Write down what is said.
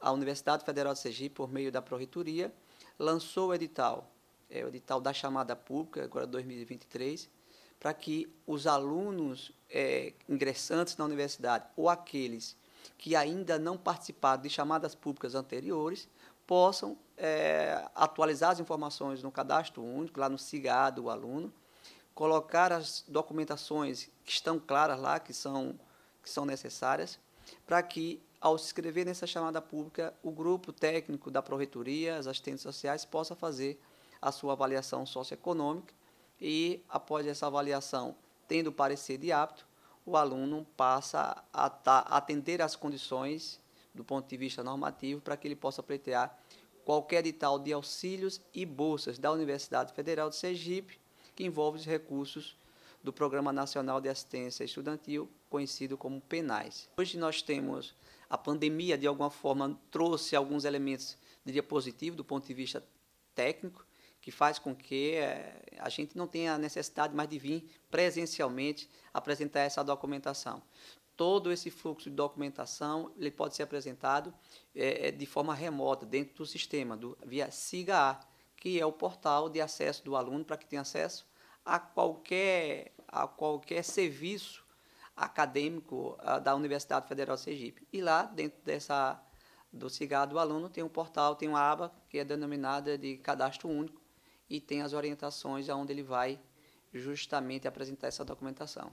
a Universidade Federal de Sergipe, por meio da Proreitoria, lançou o edital, é, o edital da chamada pública, agora 2023, para que os alunos é, ingressantes na universidade ou aqueles que ainda não participaram de chamadas públicas anteriores possam é, atualizar as informações no cadastro único, lá no SIGA do aluno, colocar as documentações que estão claras lá, que são, que são necessárias, para que ao se inscrever nessa chamada pública, o grupo técnico da Proretoria, as assistentes sociais, possa fazer a sua avaliação socioeconômica e, após essa avaliação, tendo parecer de apto, o aluno passa a atender às condições do ponto de vista normativo para que ele possa pleitear qualquer edital de auxílios e bolsas da Universidade Federal de Sergipe, que envolve os recursos do Programa Nacional de Assistência Estudantil, conhecido como PENAIS. Hoje nós temos a pandemia, de alguma forma, trouxe alguns elementos, diria, positivo do ponto de vista técnico, que faz com que eh, a gente não tenha necessidade mais de vir presencialmente apresentar essa documentação. Todo esse fluxo de documentação ele pode ser apresentado é, de forma remota, dentro do sistema, do, via SIGA, a que é o portal de acesso do aluno para que tenha acesso a qualquer, a qualquer serviço acadêmico ah, da Universidade Federal de Sergipe. E lá, dentro dessa do CIGA o aluno, tem um portal, tem uma aba que é denominada de cadastro único e tem as orientações aonde ele vai justamente apresentar essa documentação.